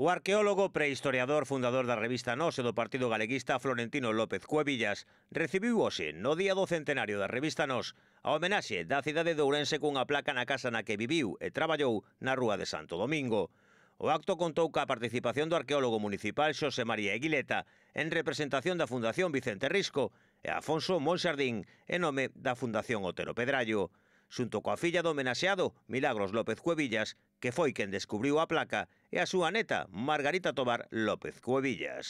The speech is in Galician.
O arqueólogo prehistoriador fundador da revista Nós e do Partido Galeguista Florentino López Cuevillas recibiu hoxe, no día do centenario da revista Nós, a homenaxe da cidade de Ourense cunha placa na casa na que viviu e traballou na Rúa de Santo Domingo. O acto contou ca participación do arqueólogo municipal Xosé María Eguileta en representación da Fundación Vicente Risco e Afonso Monxardín en nome da Fundación Otero Pedrallo xunto coa filla do homenaxeado Milagros López Cuevillas, que foi quen descubriu a placa, e a súa neta Margarita Tobar López Cuevillas.